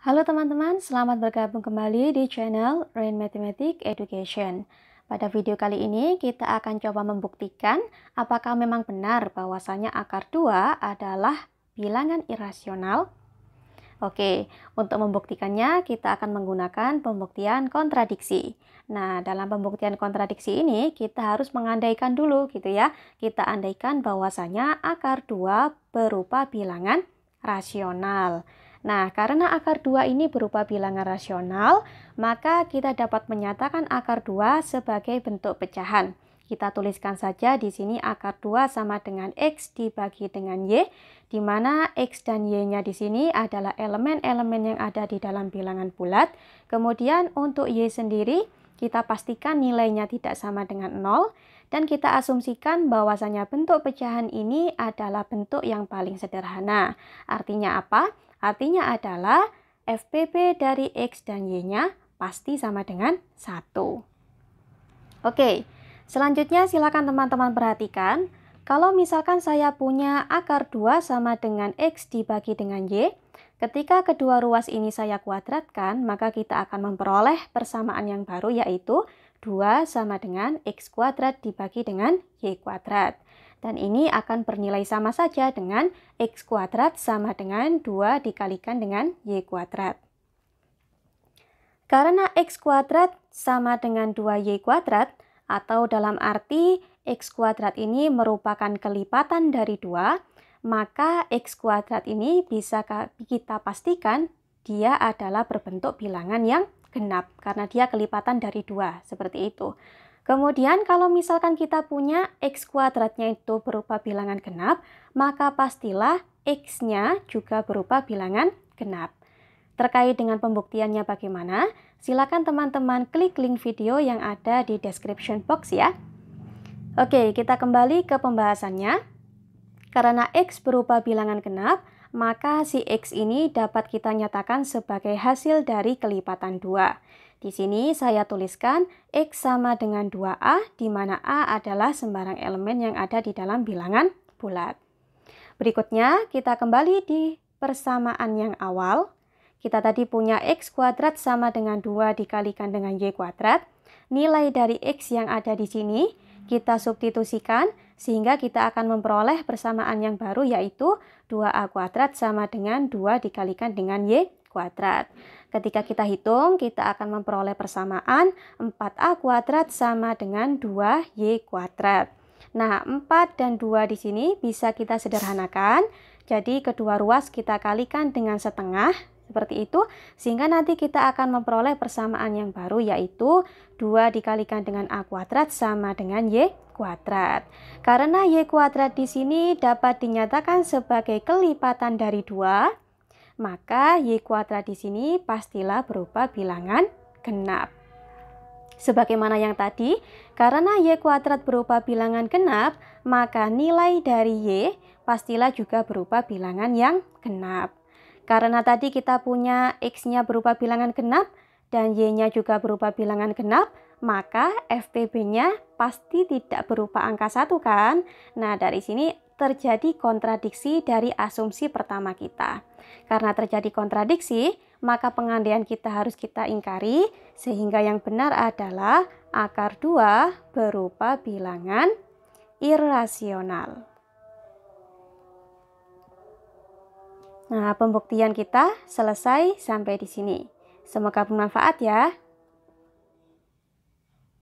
Halo teman-teman, selamat bergabung kembali di channel Rain Mathematic Education. Pada video kali ini kita akan coba membuktikan apakah memang benar bahwasanya akar 2 adalah bilangan irasional. Oke, untuk membuktikannya kita akan menggunakan pembuktian kontradiksi. Nah, dalam pembuktian kontradiksi ini kita harus mengandaikan dulu gitu ya. Kita andaikan bahwasanya akar 2 berupa bilangan rasional. Nah, karena akar 2 ini berupa bilangan rasional, maka kita dapat menyatakan akar 2 sebagai bentuk pecahan. Kita tuliskan saja di sini akar 2 sama dengan X dibagi dengan Y, di mana X dan Y-nya di sini adalah elemen-elemen yang ada di dalam bilangan bulat. Kemudian untuk Y sendiri, kita pastikan nilainya tidak sama dengan 0, dan kita asumsikan bahwasanya bentuk pecahan ini adalah bentuk yang paling sederhana. Artinya apa? Artinya adalah FPB dari X dan Y-nya pasti sama dengan 1. Oke, selanjutnya silakan teman-teman perhatikan. Kalau misalkan saya punya akar 2 sama dengan X dibagi dengan Y, Ketika kedua ruas ini saya kuadratkan, maka kita akan memperoleh persamaan yang baru yaitu 2 sama dengan x kuadrat dibagi dengan y kuadrat. Dan ini akan bernilai sama saja dengan X kuadrat sama dengan 2 dikalikan dengan Y kuadrat. Karena X kuadrat sama dengan 2Y kuadrat, atau dalam arti X kuadrat ini merupakan kelipatan dari 2, maka X kuadrat ini bisa kita pastikan dia adalah berbentuk bilangan yang genap karena dia kelipatan dari 2, seperti itu. Kemudian kalau misalkan kita punya x kuadratnya itu berupa bilangan genap, maka pastilah x-nya juga berupa bilangan genap. Terkait dengan pembuktiannya bagaimana? Silakan teman-teman klik link video yang ada di description box ya. Oke, kita kembali ke pembahasannya. Karena x berupa bilangan genap, maka si x ini dapat kita nyatakan sebagai hasil dari kelipatan 2. Di sini saya tuliskan X sama dengan 2A, di mana A adalah sembarang elemen yang ada di dalam bilangan bulat. Berikutnya, kita kembali di persamaan yang awal. Kita tadi punya X kuadrat sama dengan 2 dikalikan dengan Y kuadrat. Nilai dari X yang ada di sini kita substitusikan sehingga kita akan memperoleh persamaan yang baru yaitu 2A kuadrat sama dengan 2 dikalikan dengan Y kuadrat. Ketika kita hitung, kita akan memperoleh persamaan 4A kuadrat sama dengan 2Y kuadrat. Nah, 4 dan 2 di sini bisa kita sederhanakan. Jadi, kedua ruas kita kalikan dengan setengah, seperti itu, sehingga nanti kita akan memperoleh persamaan yang baru, yaitu 2 dikalikan dengan A kuadrat sama dengan Y kuadrat. Karena Y kuadrat di sini dapat dinyatakan sebagai kelipatan dari 2, maka y kuadrat di sini pastilah berupa bilangan genap. Sebagaimana yang tadi, karena y kuadrat berupa bilangan genap, maka nilai dari y pastilah juga berupa bilangan yang genap. Karena tadi kita punya x-nya berupa bilangan genap dan y-nya juga berupa bilangan genap, maka FPB-nya pasti tidak berupa angka satu kan? Nah, dari sini terjadi kontradiksi dari asumsi pertama kita. Karena terjadi kontradiksi, maka pengandaian kita harus kita ingkari sehingga yang benar adalah akar 2 berupa bilangan irasional. Nah, pembuktian kita selesai sampai di sini. Semoga bermanfaat ya.